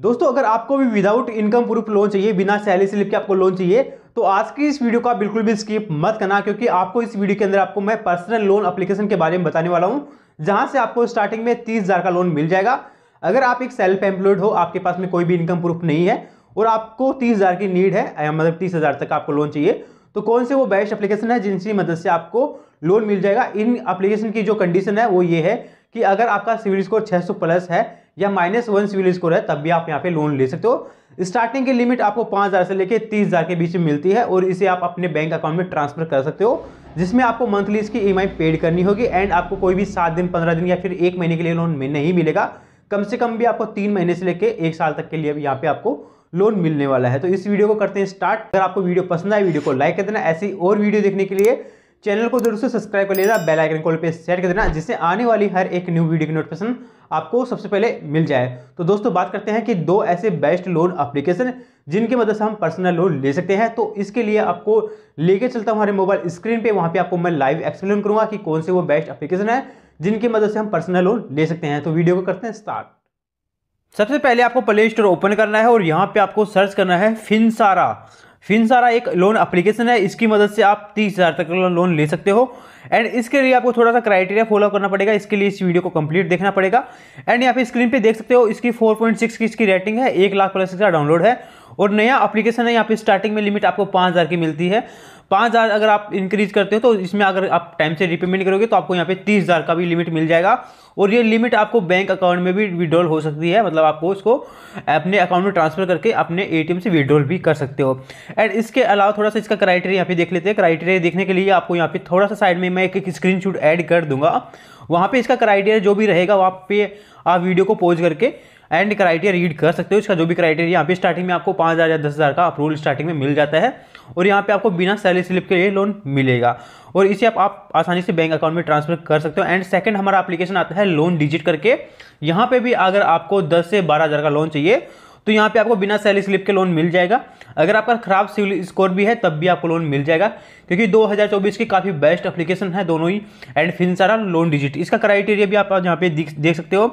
दोस्तों अगर आपको भी विदाउट इनकम प्रूफ लोन चाहिए बिना सैलरी स्लिप के आपको लोन चाहिए तो आज की इस वीडियो का बिल्कुल भी स्किप मत करना क्योंकि आपको इस वीडियो के अंदर आपको मैं पर्सनल लोन अप्लीकेशन के बारे में बताने वाला हूँ जहाँ से आपको स्टार्टिंग में तीस हज़ार का लोन मिल जाएगा अगर आप एक सेल्फ एम्प्लॉयड हो आपके पास में कोई भी इनकम प्रूफ नहीं है और आपको तीस हज़ार की नीड है मतलब तीस हज़ार तक आपको लोन चाहिए तो कौन से वो बेस्ट एप्लीकेशन है जिनकी मदद से आपको लोन मिल जाएगा इन एप्लीकेशन की जो कंडीशन है वो ये है कि अगर आपका सिविल स्कोर 600 प्लस है या माइनस वन सिविल स्कोर है तब भी आप यहाँ पे लोन ले सकते हो स्टार्टिंग की लिमिट आपको पाँच हज़ार से लेकर तीस हज़ार के बीच में मिलती है और इसे आप अपने बैंक अकाउंट में ट्रांसफर कर सकते हो जिसमें आपको मंथली इसकी ई e पेड करनी होगी एंड आपको कोई भी सात दिन पंद्रह दिन या फिर एक महीने के लिए लोन में नहीं मिलेगा कम से कम भी आपको तीन महीने से लेकर एक साल तक के लिए यहाँ पे आपको लोन मिलने वाला है तो इस वीडियो को करते हैं स्टार्ट अगर आपको वीडियो पसंद आए वीडियो को लाइक कर देना ऐसी और वीडियो देखने के लिए चैनल को जरूर से सब्सक्राइब कर लेना बेल आइकन को पे सेट कर देना जिससे आने वाली हर एक न्यू वीडियो की नोटिफिकेशन आपको सबसे पहले मिल जाए तो दोस्तों बात करते हैं कि दो ऐसे बेस्ट लोन अप्लीकेशन जिनकी मदद से हम पर्सनल लोन ले सकते हैं तो इसके लिए आपको लेके चलता हूँ हमारे मोबाइल स्क्रीन पर वहाँ पर आपको मैं लाइव एक्सप्लेन करूँगा कि कौन से वो बेस्ट अप्लीकेशन है जिनकी मदद से हम पर्सनल लोन ले सकते हैं तो वीडियो को करते हैं स्टार्ट सबसे पहले आपको प्ले स्टोर ओपन करना है और यहाँ पे आपको सर्च करना है फिनसारा फिनसारा एक लोन अप्लीकेशन है इसकी मदद से आप तीस हज़ार तक का लोन ले सकते हो एंड इसके लिए आपको थोड़ा सा क्राइटेरिया फॉलो करना पड़ेगा इसके लिए इस वीडियो को कंप्लीट देखना पड़ेगा एंड यहाँ पे स्क्रीन पे देख सकते हो इसकी 4.6 की इसकी रेटिंग है एक लाख प्लस का डाउनलोड है और नया अप्लीकेशन है यहाँ पे स्टार्टिंग में लिमिट आपको पाँच हज़ार की मिलती है पाँच हज़ार अगर आप इंक्रीज करते हो तो इसमें अगर आप टाइम से रिपेमेंट करोगे तो आपको यहाँ पे तीस हज़ार का भी लिमिट मिल जाएगा और ये लिमिट आपको बैंक अकाउंट में भी विड्रॉल हो सकती है मतलब आपको इसको अपने अकाउंट में ट्रांसफर करके अपने ए से विड्रॉल भी कर सकते हो एंड इसके अलावा थोड़ा सा इसका क्राइटेरिया यहाँ पे देख लेते हैं क्राइटेरिया देखने के लिए आपको यहाँ पे थोड़ा सा साइड में मैं एक, एक स्क्रीनशॉट ऐड कर दूंगा वहाँ पर इसका क्राइटेरिया जो भी रहेगा वहाँ पे आप वीडियो को पोज करके एंड क्राइटेरिया रीड कर सकते हो इसका जो भी क्राइटेरिया यहाँ पे स्टार्टिंग में आपको पाँच हज़ार या दस हज़ार का अप्रूवल स्टार्टिंग में मिल जाता है और यहाँ पे आपको बिना सैलरी स्लिप के लिए लोन मिलेगा और इसे आप, आप आसानी से बैंक अकाउंट में ट्रांसफर कर सकते हो एंड सेकंड हमारा एप्लीकेशन आता है लोन डिजिट करके यहाँ पे भी अगर आपको दस से बारह हज़ार का लोन चाहिए तो यहाँ पे आपको बिना सैलरी स्लिप के लोन मिल जाएगा अगर आपका खराब सिविल स्कोर भी है तब भी आपको लोन मिल जाएगा क्योंकि 2024 की काफ़ी बेस्ट एप्लीकेशन है दोनों ही एंड फिन सारा लोन डिजिट इसका क्राइटेरिया भी आप यहाँ पे देख सकते हो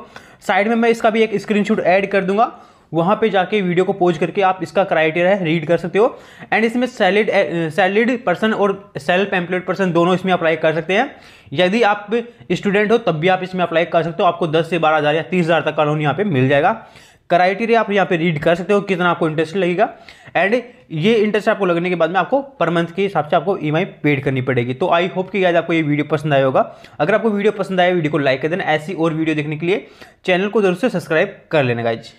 साइड में मैं इसका भी एक स्क्रीनशॉट ऐड कर दूंगा वहाँ पे जाके वीडियो को पोज करके आप इसका क्राइटेरिया है रीड कर सकते हो एंड इसमें सैलिड सैलिड पर्सन और सेल्फ एम्प्लॉयड पर्सन दोनों इसमें अप्लाई कर सकते हैं यदि आप स्टूडेंट हो तब भी आप इसमें अप्लाई कर सकते हो आपको दस से बारह हज़ार या तीस हज़ार तक का लोन यहाँ पे मिल जाएगा क्राइटेरिया आप यहाँ पे रीड कर सकते हो कितना आपको इंटरेस्ट लगेगा एंड ये इंटरेस्ट आपको लगने के बाद में आपको पर मंथ के हिसाब से आपको ई e पेड करनी पड़ेगी तो आई होप कि आज आपको ये वीडियो पसंद आया होगा अगर आपको वीडियो पसंद आया वीडियो को लाइक कर देना ऐसी और वीडियो देखने के लिए चैनल को जरूर से सब्सक्राइब कर लेना गाइज